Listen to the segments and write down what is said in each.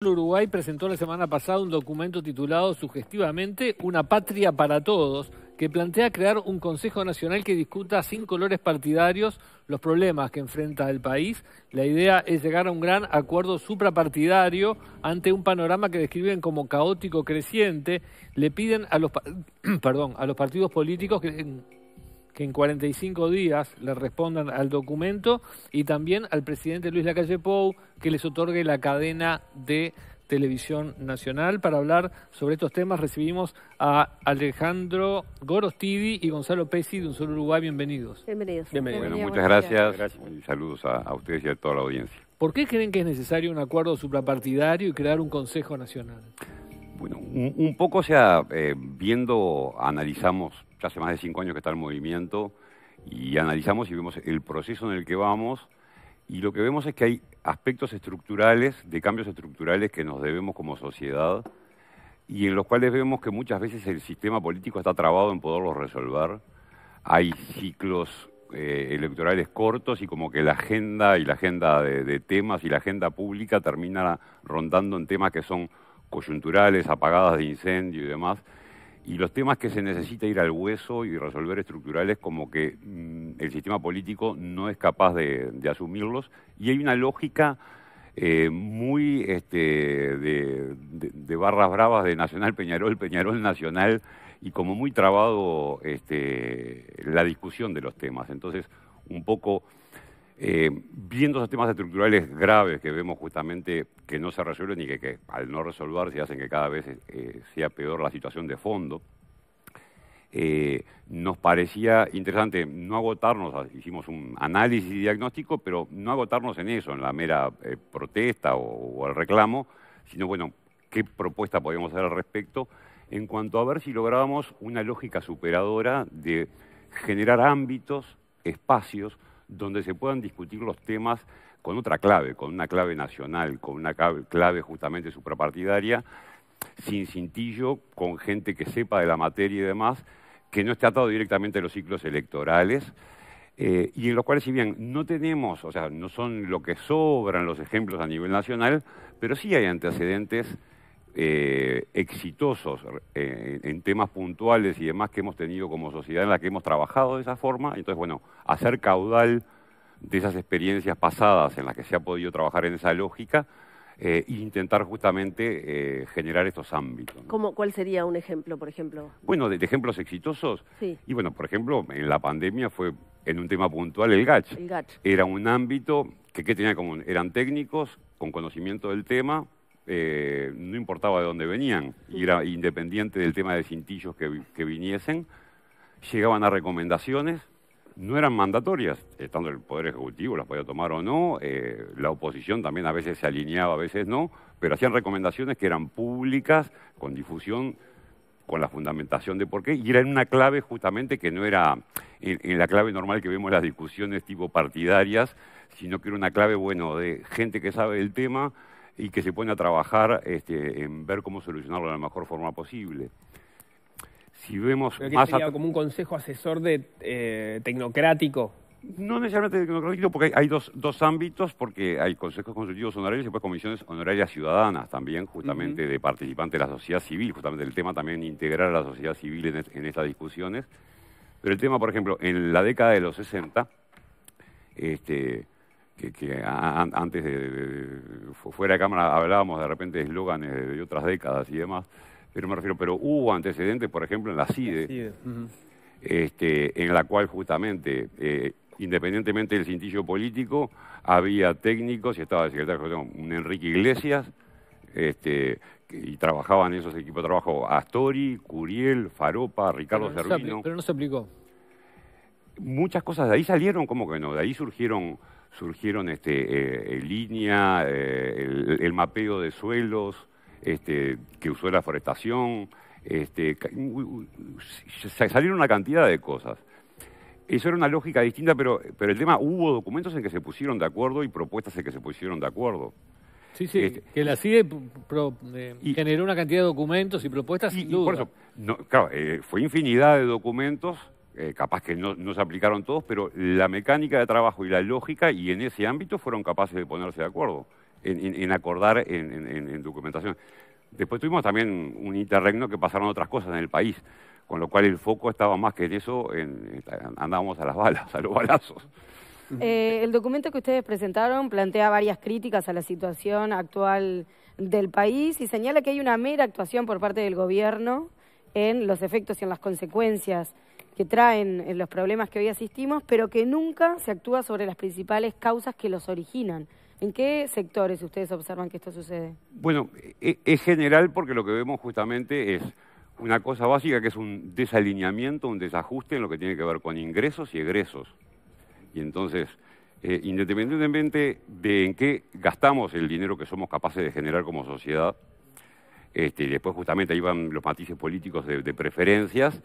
Uruguay presentó la semana pasada un documento titulado sugestivamente Una patria para todos, que plantea crear un Consejo Nacional que discuta sin colores partidarios los problemas que enfrenta el país. La idea es llegar a un gran acuerdo suprapartidario ante un panorama que describen como caótico creciente. Le piden a los, perdón, a los partidos políticos que que en 45 días le respondan al documento y también al presidente Luis Lacalle Pou que les otorgue la cadena de Televisión Nacional. Para hablar sobre estos temas recibimos a Alejandro Gorostidi y Gonzalo Pesi, de Un Solo Uruguay. Bienvenidos. Bienvenidos. muchas gracias. Saludos a, ustedes y a toda la audiencia. ¿Por qué creen que es necesario un acuerdo suprapartidario y crear un Consejo Nacional? Bueno, un, poco, o sea, eh, viendo, analizamos ya hace más de cinco años que está el movimiento, y analizamos y vemos el proceso en el que vamos, y lo que vemos es que hay aspectos estructurales, de cambios estructurales que nos debemos como sociedad, y en los cuales vemos que muchas veces el sistema político está trabado en poderlos resolver. Hay ciclos eh, electorales cortos y como que la agenda y la agenda de, de temas y la agenda pública termina rondando en temas que son coyunturales, apagadas de incendio y demás. Y los temas que se necesita ir al hueso y resolver estructurales como que mm, el sistema político no es capaz de, asumirlos. Y hay una lógica eh, muy este, de, barras bravas de Nacional Peñarol, Peñarol Nacional, y como muy trabado este, la discusión de los temas. Entonces, un poco eh, viendo esos temas estructurales graves que vemos justamente que no se resuelven y que, al no resolverse hacen que cada vez eh, sea peor la situación de fondo, eh, nos parecía interesante no agotarnos, ah, hicimos un análisis y diagnóstico, pero no agotarnos en eso, en la mera protesta o, o, el reclamo, sino, bueno, qué propuesta podíamos hacer al respecto en cuanto a ver si lográbamos una lógica superadora de generar ámbitos, espacios, donde se puedan discutir los temas con otra clave, con una clave nacional, con una clave justamente suprapartidaria, sin cintillo, con gente que sepa de la materia y demás, que no esté atado directamente a los ciclos electorales, eh, y en los cuales, si bien no tenemos, o sea, no son lo que sobran los ejemplos a nivel nacional, pero sí hay antecedentes eh, exitosos eh, en temas puntuales y demás que hemos tenido como sociedad en la que hemos trabajado de esa forma. Entonces, bueno, hacer caudal de esas experiencias pasadas en las que se ha podido trabajar en esa lógica eh, e intentar justamente generar estos ámbitos. ¿Cómo, ¿Cuál sería un ejemplo, por ejemplo? Bueno, de, ejemplos exitosos. Sí. Y bueno, por ejemplo, en la pandemia fue en un tema puntual el GACH. El Era un ámbito que, que tenía como... Eran técnicos con conocimiento del tema eh, no importaba de dónde venían, era independiente del tema de cintillos que, viniesen, llegaban a recomendaciones, no eran mandatorias, estando el Poder Ejecutivo, las podía tomar o no, eh, la oposición también a veces se alineaba, a veces no, pero hacían recomendaciones que eran públicas, con difusión, con la fundamentación de por qué, y era en una clave justamente que no era en, la clave normal que vemos las discusiones tipo partidarias, sino que era una clave, bueno, de gente que sabe del tema, y que se pone a trabajar este, en ver cómo solucionarlo de la mejor forma posible. Si vemos Pero más sería como un consejo asesor eh, tecnocrático. No necesariamente tecnocrático, porque hay, dos, ámbitos, porque hay consejos consultivos honorarios y después comisiones honorarias ciudadanas también, justamente de participantes de la sociedad civil, justamente el tema también integrar a la sociedad civil en, estas discusiones. Pero el tema, por ejemplo, en la década de los 60, este, que, antes de, fuera de cámara hablábamos de repente de eslóganes de otras décadas y demás, pero me refiero, pero hubo antecedentes, por ejemplo, en la CIDE, e, este, en la cual justamente, eh, independientemente del cintillo político, había técnicos, y estaba el secretario de un Enrique Iglesias, este, y trabajaban en esos equipos de trabajo Astori, Curiel, Faropa, Ricardo pero pero no se aplicó. Muchas cosas de ahí salieron, ¿cómo que no, de ahí surgieron surgieron este, eh, línea, eh, el, mapeo de suelos este, que usó la forestación, este, salieron una cantidad de cosas. Eso era una lógica distinta, pero, pero el tema, hubo documentos en que se pusieron de acuerdo y propuestas en que se pusieron de acuerdo. Sí, sí, este, que la CIDE eh, y, generó una cantidad de documentos y propuestas y, por eso, no, claro, fue infinidad de documentos eh, capaz que no, no, se aplicaron todos, pero la mecánica de trabajo y la lógica, y en ese ámbito fueron capaces de ponerse de acuerdo, en, acordar en, documentación. Después tuvimos también un interregno que pasaron otras cosas en el país, con lo cual el foco estaba más que en eso, andábamos a las balas, a los balazos. Eh, el documento que ustedes presentaron plantea varias críticas a la situación actual del país y señala que hay una mera actuación por parte del gobierno en los efectos y en las consecuencias que traen eh, los problemas que hoy asistimos, pero que nunca se actúa sobre las principales causas que los originan. ¿En qué sectores ustedes observan que esto sucede? Bueno, e-, es general porque lo que vemos justamente es una cosa básica que es un desalineamiento, un desajuste en lo que tiene que ver con ingresos y egresos. Y entonces, eh, independientemente de en qué gastamos el dinero que somos capaces de generar como sociedad, este, y después justamente ahí van los matices políticos de preferencias,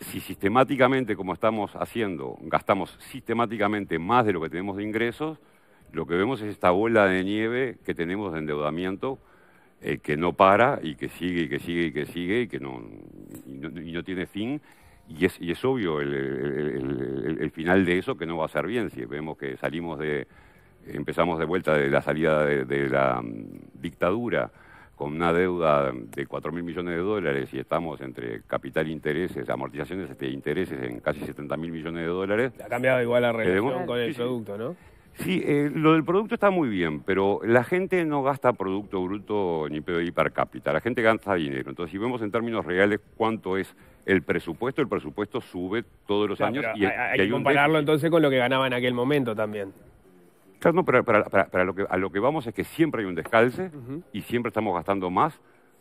si sistemáticamente, como estamos haciendo, gastamos sistemáticamente más de lo que tenemos de ingresos, lo que vemos es esta bola de nieve que tenemos de endeudamiento eh, que no para y que sigue y que sigue y que sigue y que no, y no, tiene fin. Y es, obvio el, final de eso que no va a ser bien si vemos que salimos de, empezamos de vuelta de la salida de la mm, dictadura con una deuda de 4 mil millones de dólares y estamos entre capital, e intereses, amortizaciones de intereses en casi 70 mil millones de dólares. Ha cambiado igual la relación con el producto, ¿no? Sí, eh, lo del producto está muy bien, pero la gente no gasta producto bruto ni PBI per cápita, la gente gasta dinero. Entonces, si vemos en términos reales cuánto es el presupuesto, el presupuesto sube todos los años. Y, hay que compararlo entonces con lo que ganaba en aquel momento también. Claro, pero para, lo que, a lo que vamos es que siempre hay un descalce y siempre estamos gastando más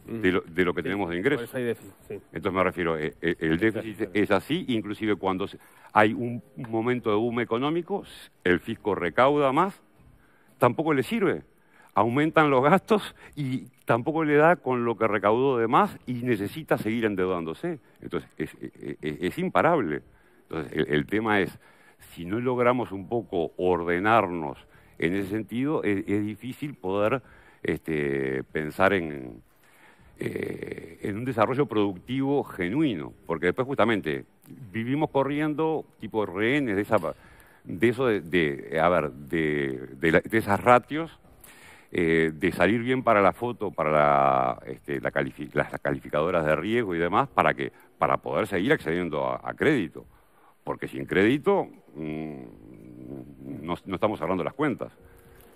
de lo, que tenemos de ingresos. Entonces me refiero, eh, eh, el déficit es así, inclusive cuando hay un momento de boom económico, el fisco recauda más, tampoco le sirve. Aumentan los gastos y tampoco le da con lo que recaudó de más y necesita seguir endeudándose. Entonces es, eh, imparable. Entonces el tema es, si no logramos un poco ordenarnos en ese sentido, es, difícil poder este, pensar eh, en, un desarrollo productivo genuino, porque después justamente vivimos corriendo tipo rehenes de, esa, de eso de, esas ratios, eh, de salir bien para la foto, para este, las calificadoras de riesgo y demás, ¿para Para poder seguir accediendo a, crédito, porque sin crédito... Mm, no, no estamos cerrando las cuentas.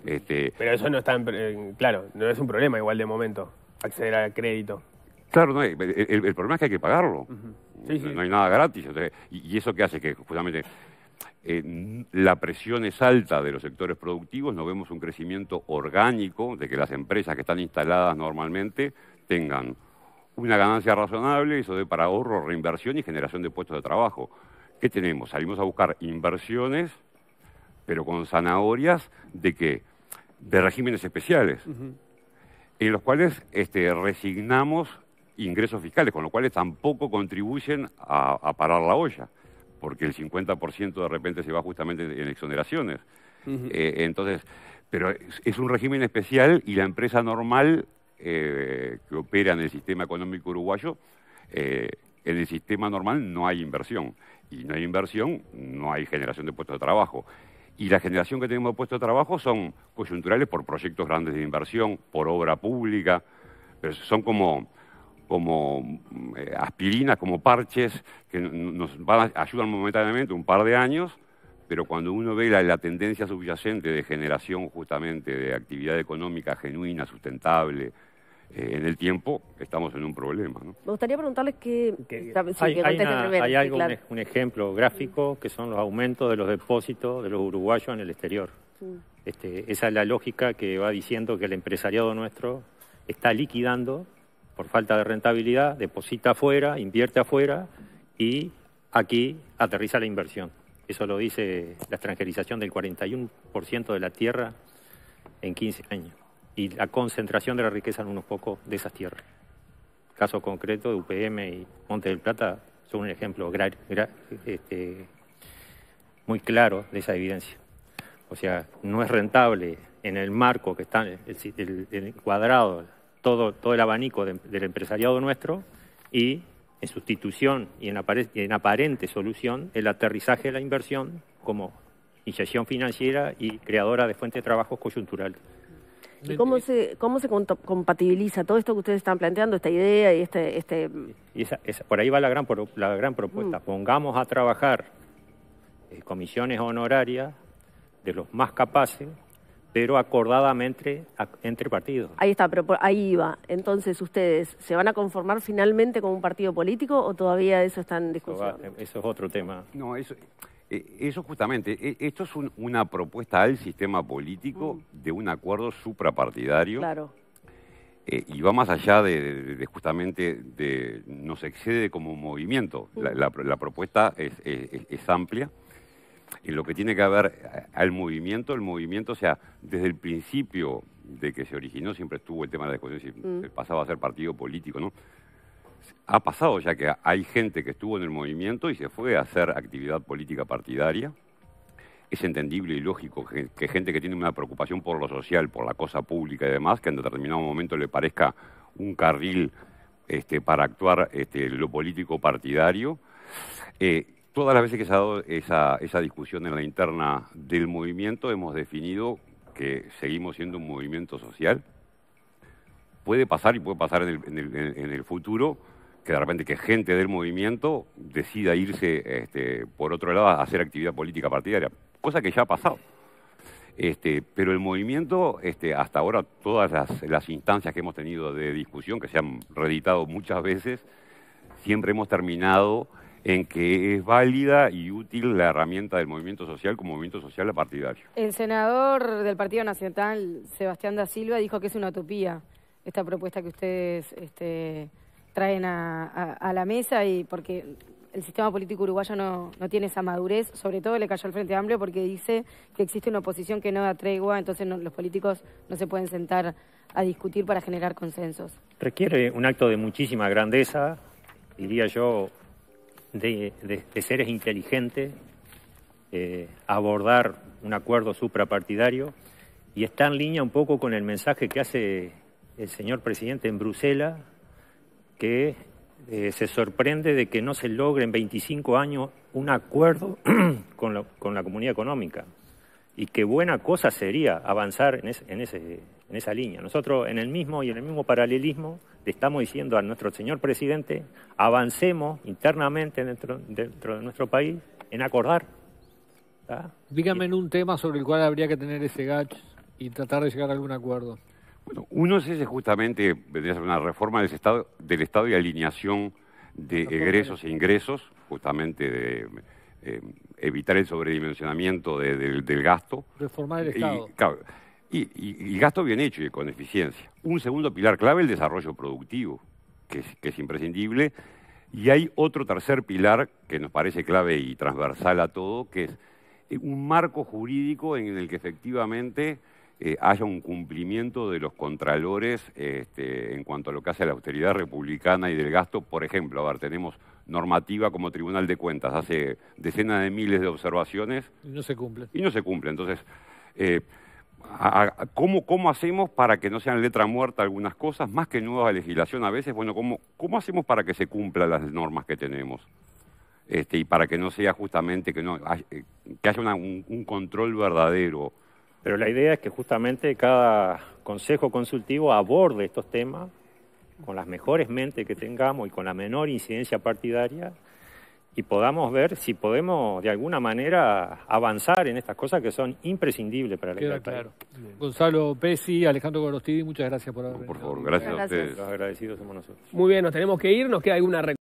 Este, Pero eso no está, claro, no es un problema igual de momento, acceder al crédito. Claro, no, el, problema es que hay que pagarlo. No hay nada gratis. y, eso que hace que justamente eh, la presión es alta de los sectores productivos, no vemos un crecimiento orgánico de que las empresas que están instaladas normalmente tengan una ganancia razonable, eso de para ahorro, reinversión y generación de puestos de trabajo. ¿Qué tenemos? Salimos a buscar inversiones pero con zanahorias de que De regímenes especiales, en los cuales este, resignamos ingresos fiscales, con los cuales tampoco contribuyen a, parar la olla, porque el 50% de repente se va justamente en exoneraciones. Eh, entonces, pero es, un régimen especial y la empresa normal eh, que opera en el sistema económico uruguayo, eh, en el sistema normal no hay inversión. Y no hay inversión, no hay generación de puestos de trabajo. Y la generación que tenemos de puestos de trabajo son coyunturales por proyectos grandes de inversión, por obra pública, pero son como, como mm, eh, aspirinas, como parches que nos ayudan momentáneamente un par de años, pero cuando uno ve la, tendencia subyacente de generación justamente de actividad económica genuina, sustentable, eh, en el tiempo estamos en un problema. ¿no? Me gustaría preguntarles que... hay, algo, un, ejemplo gráfico mm. que son los aumentos de los depósitos de los uruguayos en el exterior. Mm. Este, esa es la lógica que va diciendo que el empresariado nuestro está liquidando por falta de rentabilidad, deposita afuera, invierte afuera y aquí aterriza la inversión. Eso lo dice la extranjerización del 41% de la tierra en 15 años y la concentración de la riqueza en unos pocos de esas tierras. Caso concreto de UPM y Monte del Plata son un ejemplo este, muy claro de esa evidencia. O sea, no es rentable en el marco que está el, cuadrado, todo, todo el abanico del empresariado nuestro y en sustitución y en, aparente solución el aterrizaje de la inversión como inyección financiera y creadora de fuentes de trabajo coyuntural. ¿Y cómo se, cómo se compatibiliza todo esto que ustedes están planteando, esta idea y este... este... por ahí va la gran, la gran propuesta. Mm. Pongamos a trabajar eh, comisiones honorarias de los más capaces, pero acordadamente entre partidos. Ahí está, pero ahí va. Entonces, ¿ustedes se van a conformar finalmente con un partido político o todavía eso está en discusión? Eso, eso es otro tema. No, eso... Eh, eso justamente, eh, esto es una propuesta al sistema político mm. de un acuerdo suprapartidario. Claro. Eh, y va más allá de, de, justamente, de, nos excede como movimiento. Mm. La, propuesta es, amplia. En lo que tiene que ver al movimiento, el movimiento, o sea, desde el principio de que se originó, siempre estuvo el tema de la discusión si mm. pasaba a ser partido político, ¿no? ha pasado ya que hay gente que estuvo en el movimiento y se fue a hacer actividad política partidaria. Es entendible y lógico que, gente que tiene una preocupación por lo social, por la cosa pública y demás, que en determinado momento le parezca un carril este, para actuar este, lo político partidario. Eh, todas las veces que se ha dado esa, discusión en la interna del movimiento, hemos definido que seguimos siendo un movimiento social. Puede pasar y puede pasar en el futuro que de repente que gente del movimiento decida irse este, por otro lado a hacer actividad política partidaria, cosa que ya ha pasado. Este, pero el movimiento, este, hasta ahora, todas las, instancias que hemos tenido de discusión, que se han reeditado muchas veces, siempre hemos terminado en que es válida y útil la herramienta del movimiento social como movimiento social partidario. El senador del Partido Nacional, Sebastián da Silva, dijo que es una utopía esta propuesta que ustedes... Este, traen a, la mesa y porque el sistema político uruguayo no, tiene esa madurez, sobre todo le cayó al Frente Amplio porque dice que existe una oposición que no da tregua, entonces los políticos no se pueden sentar a discutir para generar consensos. Requiere un acto de muchísima grandeza, diría yo, de, seres inteligentes, eh, abordar un acuerdo suprapartidario y está en línea un poco con el mensaje que hace el señor presidente en Bruselas que eh, se sorprende de que no se logre en 25 años un acuerdo con, la comunidad económica. Y qué buena cosa sería avanzar en, en, ese, en esa línea. Nosotros en el mismo y en el mismo paralelismo le estamos diciendo a nuestro señor presidente, avancemos internamente dentro, dentro de nuestro país en acordar. ¿ah? Dígame en un tema sobre el cual habría que tener ese gach y tratar de llegar a algún acuerdo. Bueno, uno es ese justamente, vendría ser una reforma del Estado, del estado y alineación de egresos e ingresos, justamente de eh, evitar el sobredimensionamiento del gasto. Reformar el Estado. Y, gasto bien hecho y con eficiencia. Un segundo pilar clave, el desarrollo productivo, que es imprescindible. Y hay otro tercer pilar que nos parece clave y transversal a todo, que es un marco jurídico en el que efectivamente eh, haya un cumplimiento de los contralores este, en cuanto a lo que hace la austeridad republicana y del gasto. Por ejemplo, a ver, tenemos normativa como Tribunal de Cuentas, hace decenas de miles de observaciones. Y no se cumple. Y no se cumple. Entonces, eh, ¿cómo, ¿cómo, hacemos para que no sean letra muerta algunas cosas, más que nueva legislación a veces? Bueno, ¿cómo, hacemos para que se cumplan las normas que tenemos? Este, y para que no sea justamente que no eh, que haya un control verdadero pero la idea es que justamente cada consejo consultivo aborde estos temas con las mejores mentes que tengamos y con la menor incidencia partidaria y podamos ver si podemos de alguna manera avanzar en estas cosas que son imprescindibles para la Queda claro. Gonzalo Pesi, Alejandro Gorostidi, muchas gracias por haber venido. Por favor, gracias, a ustedes. Los agradecidos somos nosotros. Muy bien, nos tenemos que ir, nos queda alguna